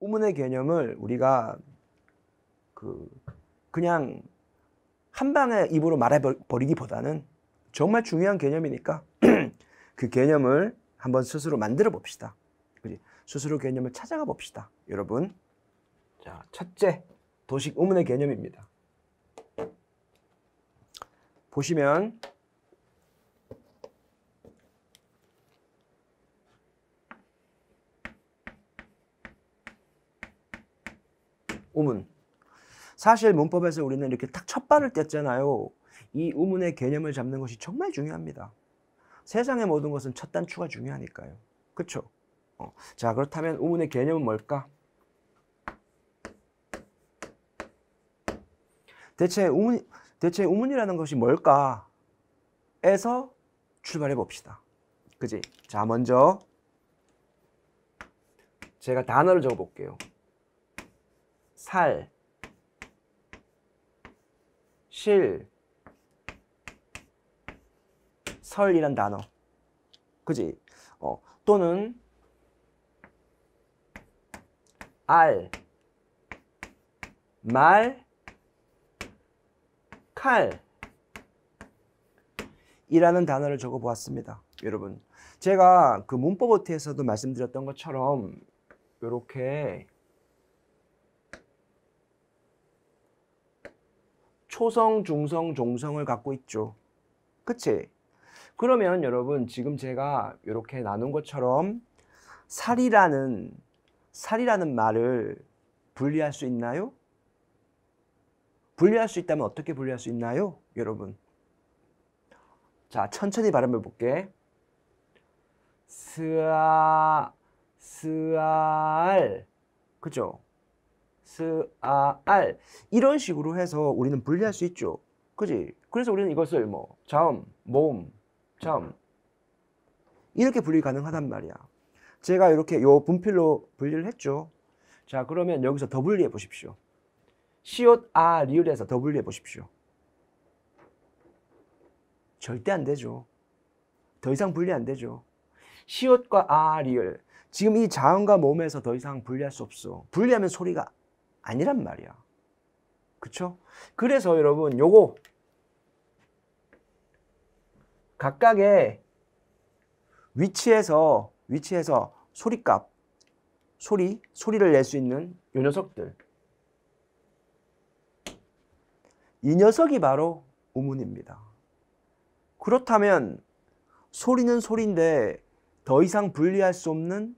우문의 개념을 우리가 그 그냥 한 방에 입으로 말해버리기보다는 정말 중요한 개념이니까 그 개념을 한번 스스로 만들어 봅시다. 스스로 개념을 찾아가 봅시다. 여러분. 자, 첫째, 도식 우문의 개념입니다. 보시면 우문. 사실 문법에서 우리는 이렇게 딱 첫 발을 뗐잖아요. 이 우문의 개념을 잡는 것이 정말 중요합니다. 세상의 모든 것은 첫 단추가 중요하니까요. 그렇죠? 어. 자 그렇다면 우문의 개념은 뭘까? 대체 우문 대체 우문이라는 것이 뭘까?에서 출발해 봅시다. 그지? 자 먼저 제가 단어를 적어 볼게요. 살, 실, 설이란 단어. 그지? 어, 또는 알, 말, 칼 이라는 단어를 적어보았습니다. 여러분 제가 그 문법 어트에서도 말씀드렸던 것처럼 이렇게 초성, 중성, 종성을 갖고 있죠. 그치? 그러면 여러분 지금 제가 이렇게 나눈 것처럼 살이라는 살이라는 말을 분리할 수 있나요? 분리할 수 있다면 어떻게 분리할 수 있나요? 여러분 자 천천히 발음해 볼게 스아 스알 그죠? 스, 아, 알 이런 식으로 해서 우리는 분리할 수 있죠. 그지? 그래서 우리는 이것을 뭐 자음, 모음, 자음 이렇게 분리 가능하단 말이야. 제가 이렇게 요 분필로 분리를 했죠. 자 그러면 여기서 더 분리해 보십시오. 시옷, 아, 리을에서 더 분리해 보십시오. 절대 안 되죠. 더 이상 분리 안 되죠. 시옷과 아, 리을 지금 이 자음과 몸에서 더 이상 분리할 수 없어. 분리하면 소리가 아니란 말이야. 그쵸? 그래서 여러분 요거 각각의 위치에서 위치에서 소리값 소리 소리를 낼 수 있는 요 녀석들 이 녀석이 바로 우문입니다. 그렇다면 소리는 소리인데 더 이상 분리할 수 없는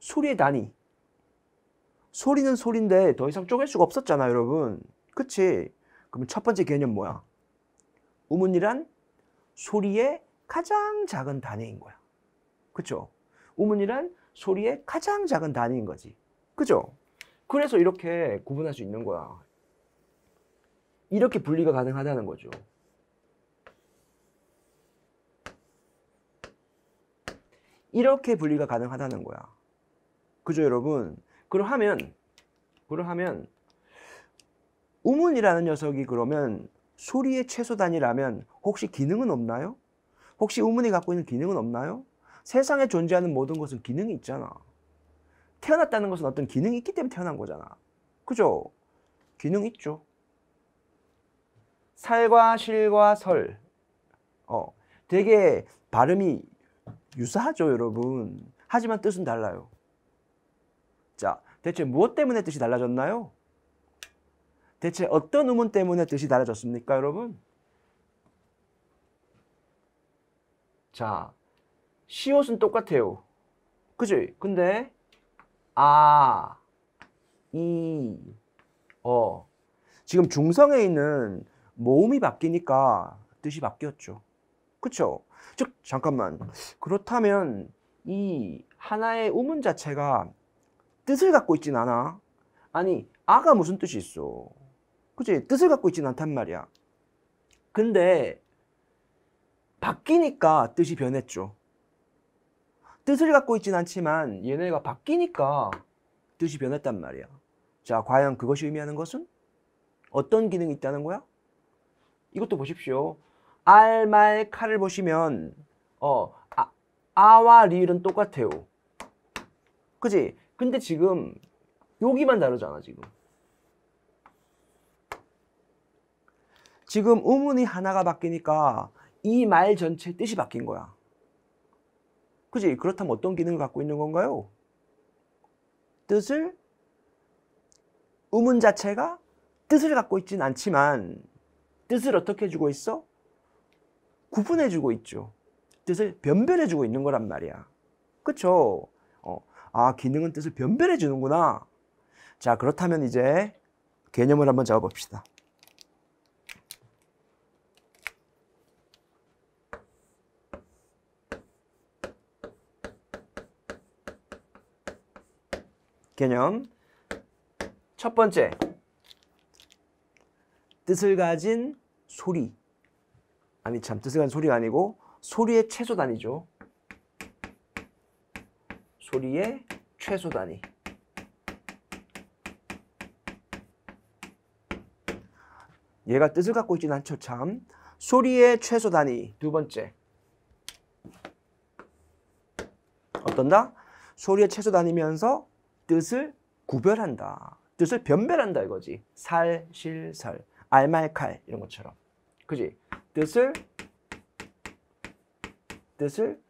소리의 단위 소리는 소리인데 더 이상 쪼갤 수가 없었잖아 여러분 그치? 그럼 첫 번째 개념 뭐야? 우문이란 소리의 가장 작은 단위인 거야 그쵸? 우문이란 소리의 가장 작은 단위인 거지 그죠? 그래서 이렇게 구분할 수 있는 거야 이렇게 분리가 가능하다는 거죠 이렇게 분리가 가능하다는 거야 그죠 여러분? 그걸 하면 그걸 하면 우문이라는 녀석이 그러면 소리의 최소 단이라면 혹시 기능은 없나요? 혹시 우문이 갖고 있는 기능은 없나요? 세상에 존재하는 모든 것은 기능이 있잖아. 태어났다는 것은 어떤 기능이 있기 때문에 태어난 거잖아. 그죠? 기능 있죠. 살과 실과 설. 어, 되게 발음이 유사하죠, 여러분. 하지만 뜻은 달라요. 자, 대체 무엇 때문에 뜻이 달라졌나요? 대체 어떤 의문 때문에 뜻이 달라졌습니까, 여러분? 자, 시옷은 똑같아요. 그지? 근데 아, 이, 어. 지금 중성에 있는 모음이 바뀌니까 뜻이 바뀌었죠. 그쵸? 즉, 잠깐만. 그렇다면 이 하나의 우문 자체가 뜻을 갖고 있진 않아. 아니, 아가 무슨 뜻이 있어. 그치? 뜻을 갖고 있진 않단 말이야. 근데 바뀌니까 뜻이 변했죠. 뜻을 갖고 있진 않지만 얘네가 바뀌니까 뜻이 변했단 말이야. 자, 과연 그것이 의미하는 것은? 어떤 기능이 있다는 거야? 이것도 보십시오. 알, 말, 칼을 보시면 어, 아, 아와 리은 똑같아요. 그지? 근데 지금 여기만 다르잖아 지금. 지금 의문이 하나가 바뀌니까 이 말 전체 뜻이 바뀐 거야. 그지? 그렇다면 어떤 기능을 갖고 있는 건가요? 뜻을 의문 자체가 뜻을 갖고 있진 않지만 뜻을 어떻게 해주고 있어? 구분해주고 있죠. 뜻을 변별해주고 있는 거란 말이야. 그쵸? 아, 기능은 뜻을 변별해 주는구나. 자, 그렇다면 이제 개념을 한번 잡아 봅시다. 개념. 첫 번째. 뜻을 가진 소리. 아니 참 뜻을 가진 소리가 아니고 소리의 최소 단위죠. 소리의 최소 단위. 얘가 뜻을 갖고 있진 않죠, 참. 소리의 최소 단위. 두 번째. 어떤다? 소리의 최소 단위면서 뜻을 구별한다. 뜻을 변별한다 이거지. 살, 실, 설. 알말칼 이런 것처럼. 그지? 뜻을 뜻을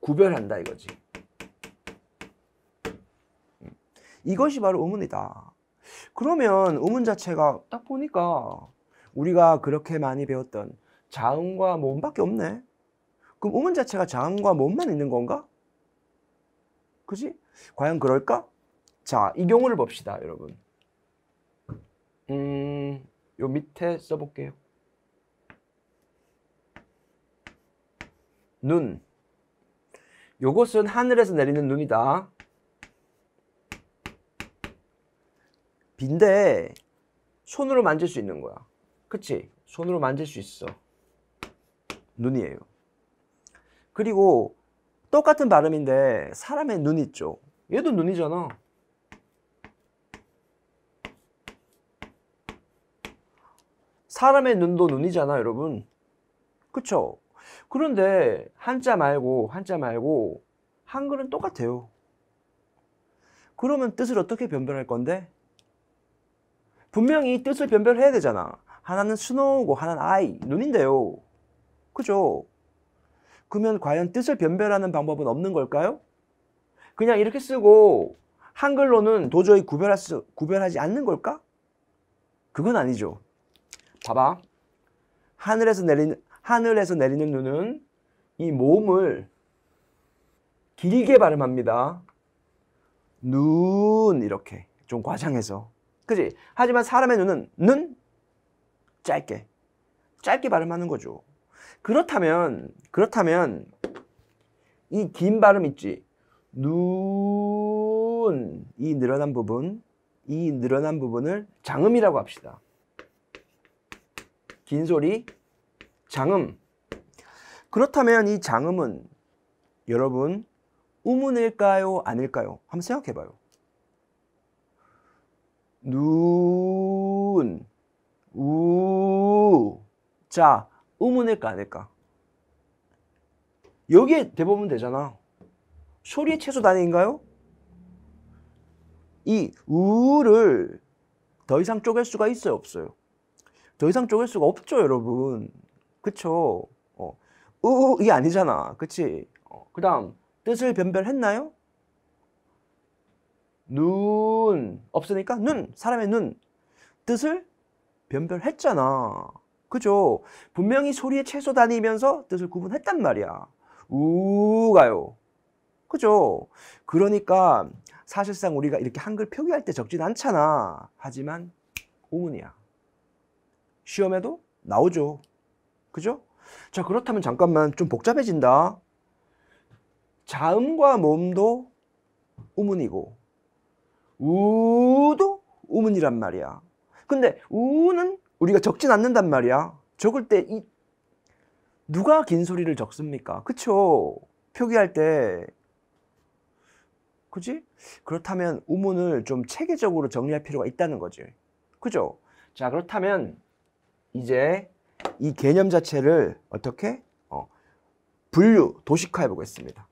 구별한다 이거지. 이것이 바로 의문이다. 그러면 의문 자체가 딱 보니까 우리가 그렇게 많이 배웠던 자음과 모밖에 없네. 그럼 의문 자체가 자음과 모만 있는 건가? 그지? 과연 그럴까? 자, 이 경우를 봅시다, 여러분. 음, 요 밑에 써볼게요. 눈. 요것은 하늘에서 내리는 눈이다. 빈데 손으로 만질 수 있는 거야. 그치? 손으로 만질 수 있어. 눈이에요. 그리고 똑같은 발음인데 사람의 눈 있죠. 얘도 눈이잖아. 사람의 눈도 눈이잖아, 여러분. 그쵸? 그런데 한자 말고 한자 말고 한글은 똑같아요. 그러면 뜻을 어떻게 변별할 건데? 분명히 뜻을 변별해야 되잖아. 하나는 스노우고 하나는 아이, 눈인데요. 그죠? 그러면 과연 뜻을 변별하는 방법은 없는 걸까요? 그냥 이렇게 쓰고 한글로는 도저히 구별할 수, 구별하지 않는 걸까? 그건 아니죠. 봐봐. 하늘에서 내리는, 하늘에서 내리는 눈은 이 모음을 길게 발음합니다. 눈, 이렇게. 좀 과장해서. 그지? 하지만 사람의 눈은 는 짧게 짧게 발음하는 거죠. 그렇다면 그렇다면 이 긴 발음 있지? 눈 이 늘어난 부분 이 늘어난 부분을 장음이라고 합시다. 긴 소리 장음 그렇다면 이 장음은 여러분 우문일까요 아닐까요? 한번 생각해봐요. 눈, 우. 자, 음은 일까아닐까 여기에 대보면 되잖아. 소리의 최소 단위인가요? 이 우를 더 이상 쪼갤 수가 있어요? 없어요? 더 이상 쪼갤 수가 없죠, 여러분. 그쵸? 어. 우, 이게 아니잖아. 그치? 어. 그 다음, 뜻을 변별했나요? 눈 없으니까 눈 사람의 눈 뜻을 변별했잖아 그죠 분명히 소리에 채소 다니면서 뜻을 구분했단 말이야 우가요 그죠 그러니까 사실상 우리가 이렇게 한글 표기할 때 적진 않잖아 하지만 오문이야 시험에도 나오죠 그죠 자 그렇다면 잠깐만 좀 복잡해진다 자음과 모음도 우문이고 우도 우문이란 말이야. 근데 우는 우리가 적진 않는단 말이야. 적을 때 이 누가 긴 소리를 적습니까? 그쵸? 표기할 때 그지? 그렇다면 우문을 좀 체계적으로 정리할 필요가 있다는 거지. 그죠? 자 그렇다면 이제 이 개념 자체를 어떻게 어, 분류 도식화해 보겠습니다.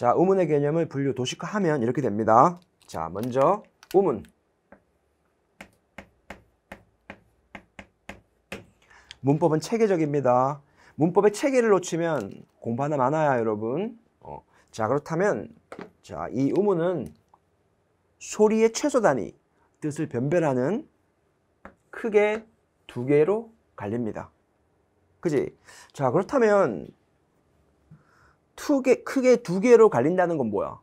자, 우문의 개념을 분류 도식화하면 이렇게 됩니다. 자, 먼저 우문. 문법은 체계적입니다. 문법의 체계를 놓치면 공부 하나 많아요, 여러분. 어, 자, 그렇다면 자, 이 우문은 소리의 최소 단위, 뜻을 변별하는 크게 두 개로 갈립니다. 그지? 자, 그렇다면 투개 크게 두 개로 갈린다는 건 뭐야?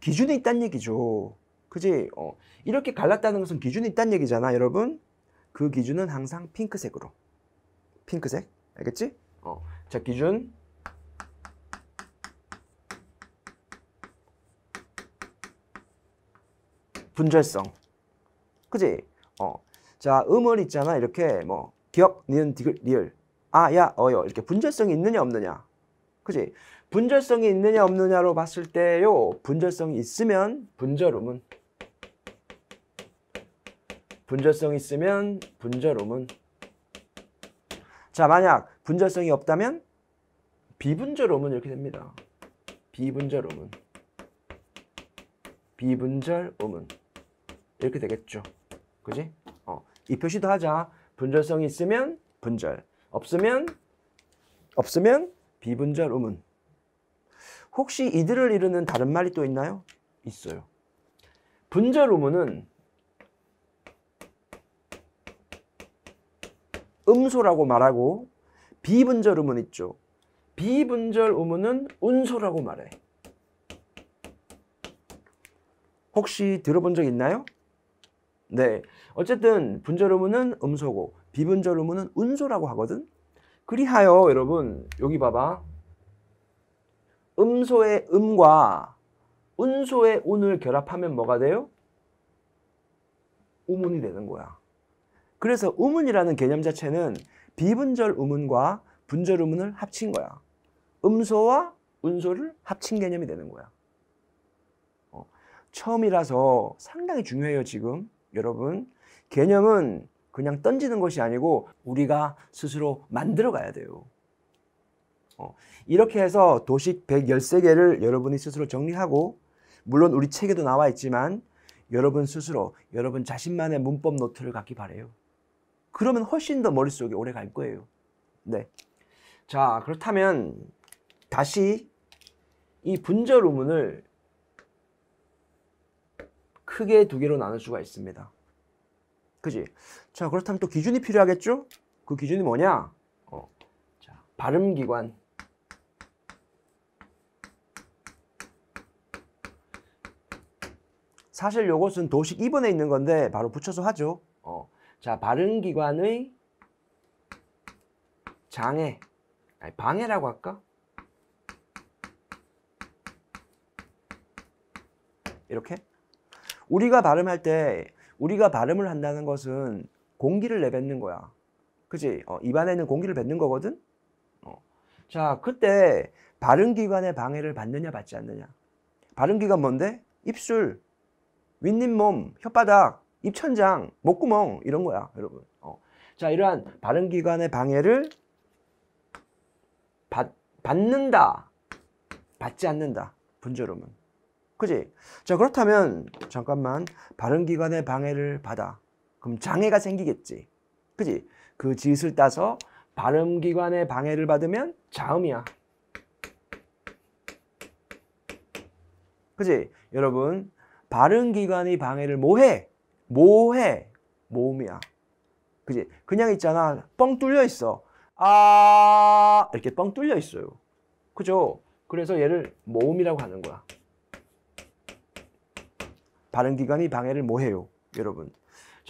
기준이 있다는 얘기죠. 그지? 어, 이렇게 갈랐다는 것은 기준이 있다는 얘기잖아, 여러분. 그 기준은 항상 핑크색으로. 핑크색. 알겠지? 어. 자, 기준. 분절성. 그지? 어. 자, 음을 있잖아. 이렇게 뭐 기억, 니은, 디귿, 리을. 아, 야, 어요. 이렇게 분절성이 있느냐 없느냐. 그지? 분절성이 있느냐 없느냐로 봤을 때요. 분절성이 있으면 분절음은 분절성이 있으면 분절음은 자 만약 분절성이 없다면 비분절음은 이렇게 됩니다. 비분절음은 비분절음은 이렇게 되겠죠. 그지? 어, 이 표시도 하자. 분절성이 있으면 분절, 없으면 없으면 비분절 음은 혹시 이들을 이르는 다른 말이 또 있나요? 있어요. 분절 음은 음소라고 말하고 비분절 음운 있죠. 비분절 음은 운소라고 말해. 혹시 들어본 적 있나요? 네. 어쨌든 분절 음은 음소고 비분절 음은 운소라고 하거든. 그리하여 여러분 여기 봐봐. 음소의 음과 운소의 운을 결합하면 뭐가 돼요? 우문이 되는 거야. 그래서 우문이라는 개념 자체는 비분절 우문과 분절 우문을 합친 거야. 음소와 운소를 합친 개념이 되는 거야. 어, 처음이라서 상당히 중요해요, 지금. 여러분, 개념은 그냥 던지는 것이 아니고 우리가 스스로 만들어 가야 돼요. 어, 이렇게 해서 도식 113개를 여러분이 스스로 정리하고 물론 우리 책에도 나와 있지만 여러분 스스로 여러분 자신만의 문법 노트를 갖기 바래요. 그러면 훨씬 더 머릿속에 오래 갈 거예요. 네. 자, 그렇다면 다시 이 분절 우문을 크게 두 개로 나눌 수가 있습니다. 그지? 자, 그렇다면 또 기준이 필요하겠죠? 그 기준이 뭐냐? 어. 자, 발음 기관. 사실 요것은 도식 2번에 있는 건데 바로 붙여서 하죠. 어. 자, 발음 기관의 장애. 아니, 방해라고 할까? 이렇게? 우리가 발음할 때 우리가 발음을 한다는 것은 공기를 내뱉는 거야. 그지? 어, 입안에는 공기를 뱉는 거거든? 어. 자, 그때 바른기관의 방해를 받느냐, 받지 않느냐. 바른기관 뭔데? 입술, 윗잇몸, 혓바닥, 입천장, 목구멍, 이런 거야, 여러분. 어. 자, 이러한 바른기관의 방해를 받, 받는다, 받지 않는다. 분절음은. 그지? 자, 그렇다면, 잠깐만, 바른기관의 방해를 받아. 그럼 장애가 생기겠지. 그지? 그 짓을 따서 발음기관의 방해를 받으면 자음이야. 그지? 여러분, 발음기관의 방해를 뭐해? 뭐해? 모음이야. 그지? 그냥 있잖아. 뻥 뚫려 있어. 아, 이렇게 뻥 뚫려 있어요. 그죠? 그래서 얘를 모음이라고 하는 거야. 발음기관이 방해를 뭐해요? 여러분.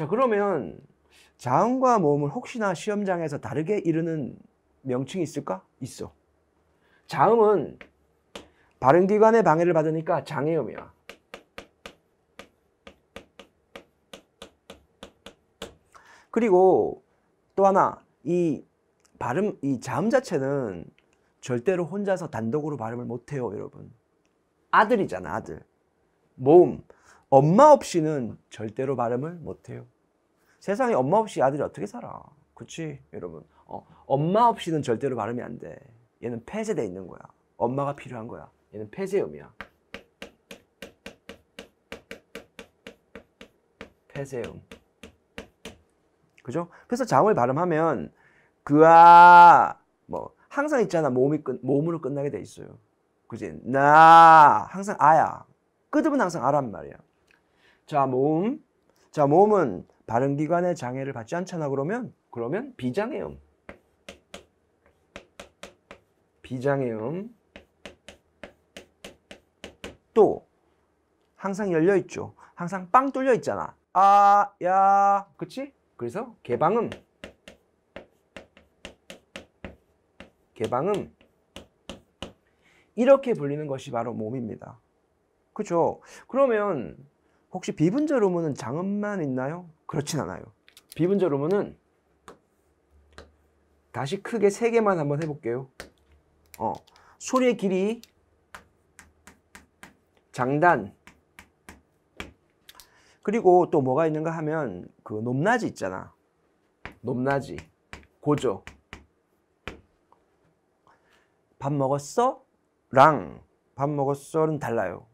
자, 그러면 자음과 모음을 혹시나 시험장에서 다르게 이르는 명칭이 있을까? 있어. 자음은 발음기관의 방해를 받으니까 장애음이야. 그리고 또 하나 이 발음 이 자음 자체는 절대로 혼자서 단독으로 발음을 못해요 여러분 아들이잖아 아들 모음 엄마 없이는 절대로 발음을 못해요. 세상에 엄마 없이 아들이 어떻게 살아? 그치 여러분 어, 엄마 없이는 절대로 발음이 안 돼. 얘는 폐쇄되어 있는 거야. 엄마가 필요한 거야. 얘는 폐쇄음이야. 폐쇄음. 그죠? 그래서 자음을 발음하면 그아 뭐 항상 있잖아 몸이 끝 몸으로 끝나게 돼 있어요. 그지? 나 항상 아야. 끝음은 항상 아란 말이야. 자, 모음. 자, 모음은 발음기관의 장애를 받지 않잖아, 그러면? 그러면 비장애음. 비장애음. 또, 항상 열려있죠. 항상 빵 뚫려 있잖아. 아, 야, 그치? 그래서 개방음. 개방음. 이렇게 불리는 것이 바로 몸입니다. 그렇죠? 그러면 혹시 비분절 의문은 장음만 있나요? 그렇진 않아요. 비분절 의문은 다시 크게 세 개만 한번 해볼게요. 어, 소리의 길이 장단 그리고 또 뭐가 있는가 하면 그 높낮이 있잖아. 높낮이 고조 밥 먹었어? 랑밥 먹었어는 달라요.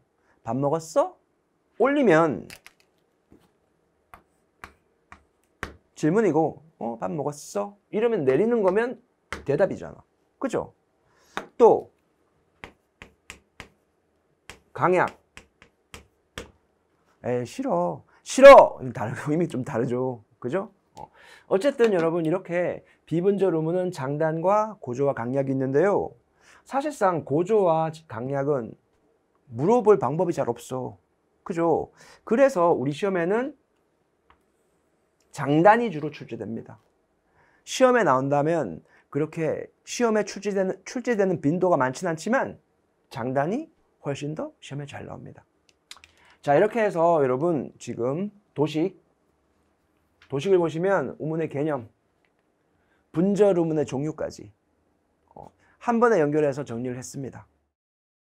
밥 먹었어? 올리면 질문이고 어, 밥 먹었어? 이러면 내리는 거면 대답이잖아. 그죠? 또 강약 에 싫어 싫어 다른 의미 좀 다르죠 그죠 어. 쨌든 여러분 이렇게 비분절 의문은 장단과 고조와 강약이 있는데요 사실상 고조와 강약은 물어볼 방법이 잘 없어 그죠? 그래서 우리 시험에는 장단이 주로 출제됩니다. 시험에 나온다면 그렇게 시험에 출제되는, 출제되는 빈도가 많진 않지만 장단이 훨씬 더 시험에 잘 나옵니다. 자 이렇게 해서 여러분 지금 도식 도식을 보시면 우문의 개념 분절 우문의 종류까지 어, 한 번에 연결해서 정리를 했습니다.